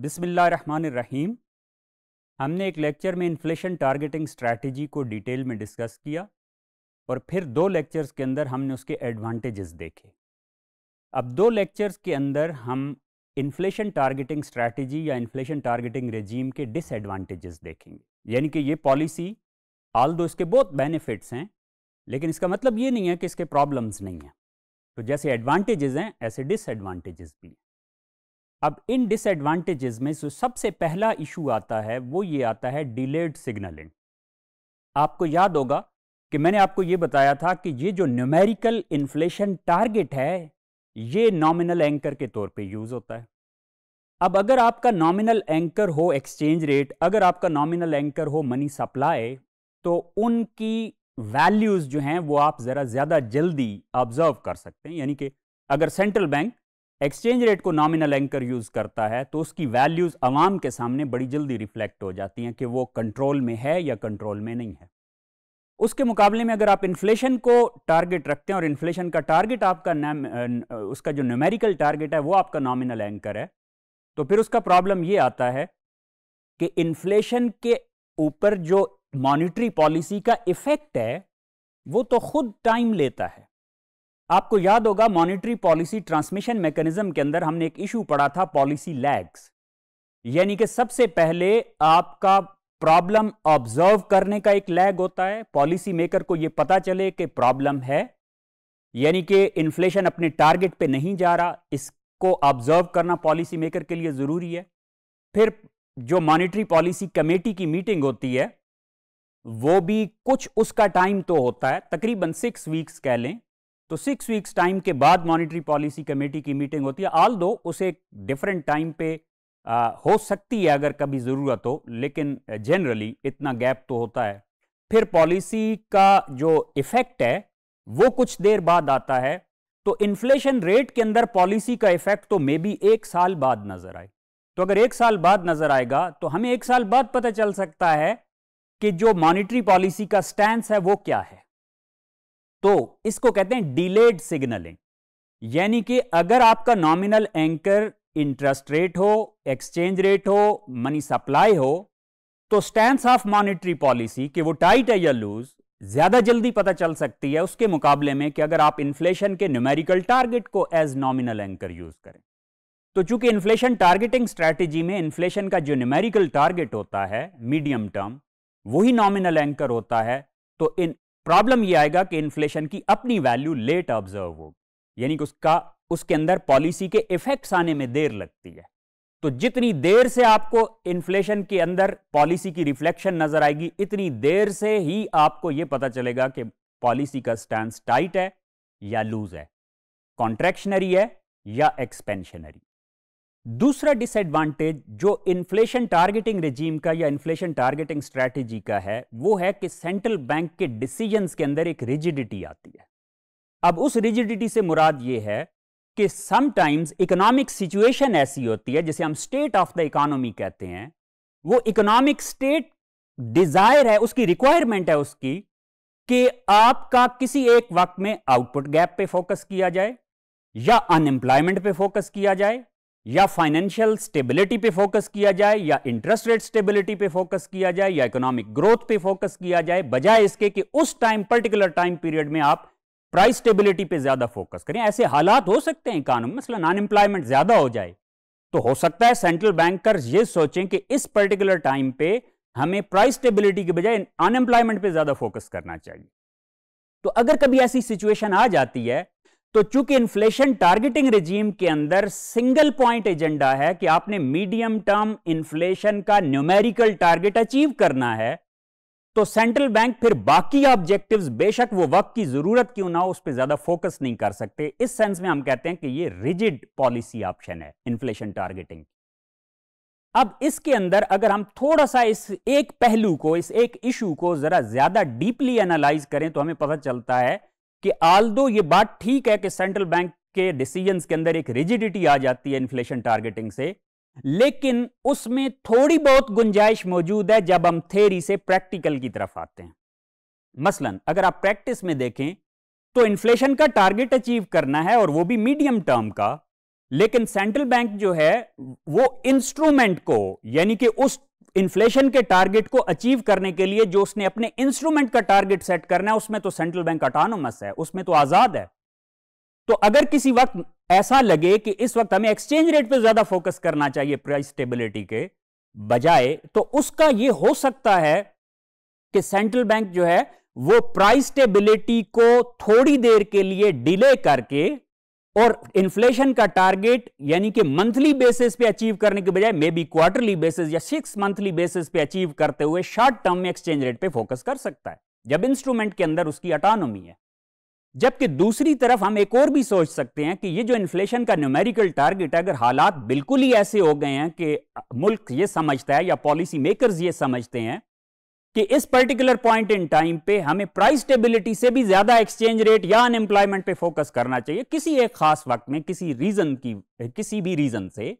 रहीम हमने एक लेक्चर में इन्फ्लेशन टारगेटिंग स्ट्रैटेजी को डिटेल में डिस्कस किया और फिर दो लेक्चर्स के अंदर हमने उसके एडवांटेजेस देखे अब दो लेक्चर्स के अंदर हम इन्फ्लेशन टारगेटिंग स्ट्रैटेजी या इन्फ्लेशन टारगेटिंग रेजीम के डिसएडवांटेजेस देखेंगे यानी कि ये पॉलिसी आल दो इसके बहुत बेनिफिट्स हैं लेकिन इसका मतलब ये नहीं है कि इसके प्रॉब्लम्स नहीं हैं तो जैसे एडवांटेजेस हैं ऐसे डिसएडवांटेजेस भी हैं अब इन डिसएडवांटेजेस में जो सबसे पहला इशू आता है वो ये आता है डिलेड सिग्नलिंग आपको याद होगा कि मैंने आपको ये बताया था कि ये जो न्यूमेरिकल इन्फ्लेशन टारगेट है ये नॉमिनल एंकर के तौर पे यूज़ होता है अब अगर आपका नॉमिनल एंकर हो एक्सचेंज रेट अगर आपका नॉमिनल एंकर हो मनी सप्लाई तो उनकी वैल्यूज़ जो हैं वो आप ज़रा ज़्यादा जल्दी ऑब्जर्व कर सकते हैं यानी कि अगर सेंट्रल बैंक एक्सचेंज रेट को नॉमिनल एंकर यूज़ करता है तो उसकी वैल्यूज़ अवाम के सामने बड़ी जल्दी रिफ्लेक्ट हो जाती हैं कि वो कंट्रोल में है या कंट्रोल में नहीं है उसके मुकाबले में अगर आप इन्फ्लेशन को टारगेट रखते हैं और इन्फ्लेशन का टारगेट आपका उसका जो न्यूमेरिकल टारगेट है वो आपका नॉमिनल एंकर है तो फिर उसका प्रॉब्लम ये आता है कि इन्फ्लेशन के ऊपर जो मॉनिटरी पॉलिसी का इफेक्ट है वो तो खुद टाइम लेता है आपको याद होगा मॉनिटरी पॉलिसी ट्रांसमिशन मैकेनिज्म के अंदर हमने एक इशू पढ़ा था पॉलिसी लैग्स यानी कि सबसे पहले आपका प्रॉब्लम ऑब्जर्व करने का एक लैग होता है पॉलिसी मेकर को यह पता चले कि प्रॉब्लम है यानी कि इन्फ्लेशन अपने टारगेट पे नहीं जा रहा इसको ऑब्जर्व करना पॉलिसी मेकर के लिए ज़रूरी है फिर जो मॉनिटरी पॉलिसी कमेटी की मीटिंग होती है वो भी कुछ उसका टाइम तो होता है तकरीबन सिक्स वीक्स कह लें तो सिक्स वीक्स टाइम के बाद मॉनिटरी पॉलिसी कमेटी की मीटिंग होती है आल दो उसे डिफरेंट टाइम पे आ, हो सकती है अगर कभी ज़रूरत हो लेकिन जनरली इतना गैप तो होता है फिर पॉलिसी का जो इफ़ेक्ट है वो कुछ देर बाद आता है तो इन्फ्लेशन रेट के अंदर पॉलिसी का इफेक्ट तो मे बी एक साल बाद नजर आए तो अगर एक साल बाद नजर आएगा तो हमें एक साल बाद पता चल सकता है कि जो मॉनिटरी पॉलिसी का स्टैंड है वो क्या है तो इसको कहते हैं डिलेड सिग्नलिंग यानी कि अगर आपका नॉमिनल एंकर इंटरेस्ट रेट हो एक्सचेंज रेट हो मनी सप्लाई हो तो स्टैंड ऑफ मॉनिटरी पॉलिसी कि वो टाइट है या लूज ज्यादा जल्दी पता चल सकती है उसके मुकाबले में कि अगर आप इन्फ्लेशन के न्यूमेरिकल टारगेट को एज नॉमिनल एंकर यूज करें तो चूंकि इन्फ्लेशन टारगेटिंग स्ट्रेटेजी में इन्फ्लेशन का जो न्यूमेरिकल टारगेट होता है मीडियम टर्म वही नॉमिनल एंकर होता है तो इन प्रॉब्लम ये आएगा कि इन्फ्लेशन की अपनी वैल्यू लेट ऑब्जर्व होगी यानी कि उसका उसके अंदर पॉलिसी के इफेक्ट्स आने में देर लगती है तो जितनी देर से आपको इन्फ्लेशन के अंदर पॉलिसी की रिफ्लेक्शन नजर आएगी इतनी देर से ही आपको यह पता चलेगा कि पॉलिसी का स्टैंड टाइट है या लूज है कॉन्ट्रेक्शनरी है या एक्सपेंशनरी दूसरा डिसएडवांटेज जो इन्फ्लेशन टारगेटिंग रेजीम का या इन्फ्लेशन टारगेटिंग स्ट्रेटजी का है वो है कि सेंट्रल बैंक के डिसीजंस के अंदर एक रिजिडिटी आती है अब उस रिजिडिटी से मुराद ये है कि समटाइम्स इकोनॉमिक सिचुएशन ऐसी होती है जिसे हम स्टेट ऑफ द इकोनॉमी कहते हैं वो इकोनॉमिक स्टेट डिजायर है उसकी रिक्वायरमेंट है उसकी कि आपका किसी एक वक्त में आउटपुट गैप पे फोकस किया जाए या अनएम्प्लॉयमेंट पे फोकस किया जाए या फाइनेंशियल स्टेबिलिटी पे फोकस किया जाए या इंटरेस्ट रेट स्टेबिलिटी पे फोकस किया जाए या इकोनॉमिक ग्रोथ पे फोकस किया जाए बजाय इसके कि उस टाइम पर्टिकुलर टाइम पीरियड में आप प्राइस स्टेबिलिटी पे ज्यादा फोकस करें ऐसे हालात हो सकते हैं इकानमी मसलन अनएम्प्लॉयमेंट ज्यादा हो जाए तो हो सकता है सेंट्रल बैंकर ये सोचें कि इस पर्टिकुलर टाइम पे हमें प्राइस स्टेबिलिटी के बजाय अनएम्प्लॉयमेंट पे ज्यादा फोकस करना चाहिए तो अगर कभी ऐसी सिचुएशन आ जाती है तो चूंकि इन्फ्लेशन टारगेटिंग रिजीम के अंदर सिंगल पॉइंट एजेंडा है कि आपने मीडियम टर्म इन्फ्लेशन का न्यूमेरिकल टारगेट अचीव करना है तो सेंट्रल बैंक फिर बाकी ऑब्जेक्टिव्स बेशक वो वक्त की जरूरत क्यों ना हो उस पर ज्यादा फोकस नहीं कर सकते इस सेंस में हम कहते हैं कि ये रिजिड पॉलिसी ऑप्शन है इन्फ्लेशन टारगेटिंग अब इसके अंदर अगर हम थोड़ा सा इस एक पहलू को इस एक इशू को जरा ज्यादा डीपली एनालाइज करें तो हमें पता चलता है कि आल दो ये बात ठीक है कि सेंट्रल बैंक के डिसीजंस के अंदर एक रिजिडिटी आ जाती है इन्फ्लेशन टारगेटिंग से लेकिन उसमें थोड़ी बहुत गुंजाइश मौजूद है जब हम थेरी से प्रैक्टिकल की तरफ आते हैं मसलन अगर आप प्रैक्टिस में देखें तो इन्फ्लेशन का टारगेट अचीव करना है और वो भी मीडियम टर्म का लेकिन सेंट्रल बैंक जो है वो इंस्ट्रूमेंट को यानी कि उस इन्फ्लेशन के टारगेट को अचीव करने के लिए जो उसने अपने इंस्ट्रूमेंट का टारगेट सेट करना है उसमें तो सेंट्रल बैंक अटोनोमस है उसमें तो आजाद है तो अगर किसी वक्त ऐसा लगे कि इस वक्त हमें एक्सचेंज रेट पर ज्यादा फोकस करना चाहिए प्राइस स्टेबिलिटी के बजाय तो उसका यह हो सकता है कि सेंट्रल बैंक जो है वो प्राइस स्टेबिलिटी को थोड़ी देर के लिए डिले करके और इन्फ्लेशन का टारगेट यानी कि मंथली बेसिस पे अचीव करने के बजाय मे बी क्वार्टरली बेसिस या सिक्स मंथली बेसिस पे अचीव करते हुए शॉर्ट टर्म में एक्सचेंज रेट पे फोकस कर सकता है जब इंस्ट्रूमेंट के अंदर उसकी अटोनोमी है जबकि दूसरी तरफ हम एक और भी सोच सकते हैं कि ये जो इन्फ्लेशन का न्यूमेरिकल टारगेट है अगर हालात बिल्कुल ही ऐसे हो गए हैं कि मुल्क ये समझता है या पॉलिसी मेकर्स ये समझते हैं कि इस पर्टिकुलर पॉइंट इन टाइम पे हमें प्राइस स्टेबिलिटी से भी ज्यादा एक्सचेंज रेट या अनएम्प्लॉयमेंट पे फोकस करना चाहिए किसी एक खास वक्त में किसी रीजन की किसी भी रीजन से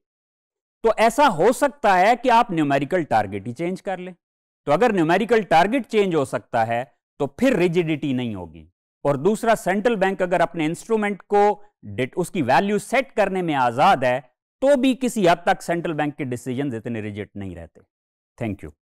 तो ऐसा हो सकता है कि आप न्यूमेरिकल टारगेट ही चेंज कर ले तो अगर न्यूमेरिकल टारगेट चेंज हो सकता है तो फिर रिजिडिटी नहीं होगी और दूसरा सेंट्रल बैंक अगर अपने इंस्ट्रूमेंट को उसकी वैल्यू सेट करने में आजाद है तो भी किसी हद तक सेंट्रल बैंक के डिसीजन इतने रिजिट नहीं रहते थैंक यू